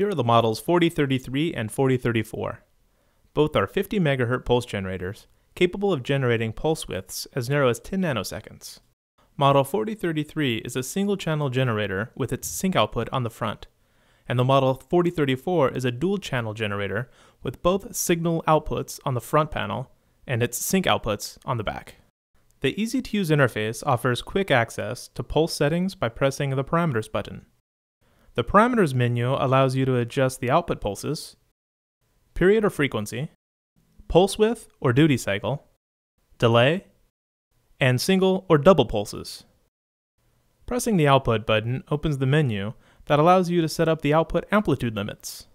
Here are the models 4033 and 4034. Both are 50 MHz pulse generators, capable of generating pulse widths as narrow as 10 nanoseconds. Model 4033 is a single channel generator with its sync output on the front, and the model 4034 is a dual channel generator with both signal outputs on the front panel and its sync outputs on the back. The easy to use interface offers quick access to pulse settings by pressing the parameters button. The parameters menu allows you to adjust the output pulses, period or frequency, pulse width or duty cycle, delay, and single or double pulses. Pressing the output button opens the menu that allows you to set up the output amplitude limits.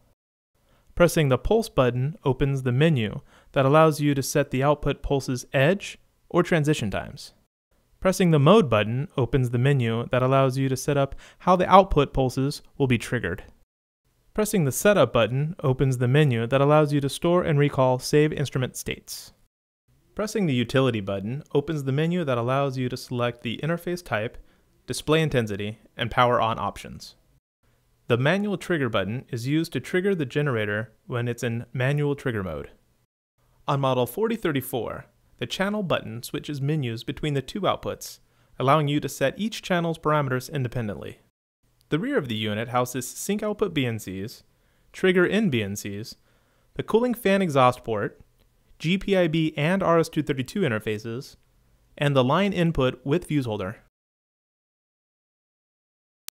Pressing the pulse button opens the menu that allows you to set the output pulse's edge or transition times. Pressing the Mode button opens the menu that allows you to set up how the output pulses will be triggered. Pressing the Setup button opens the menu that allows you to store and recall save instrument states. Pressing the Utility button opens the menu that allows you to select the interface type, display intensity, and power on options. The manual trigger button is used to trigger the generator when it's in manual trigger mode. On model 4034, the channel button switches menus between the two outputs, allowing you to set each channel's parameters independently. The rear of the unit houses sync output BNCs, trigger in BNCs, the cooling fan exhaust port, GPIB and RS-232 interfaces, and the line input with fuse holder.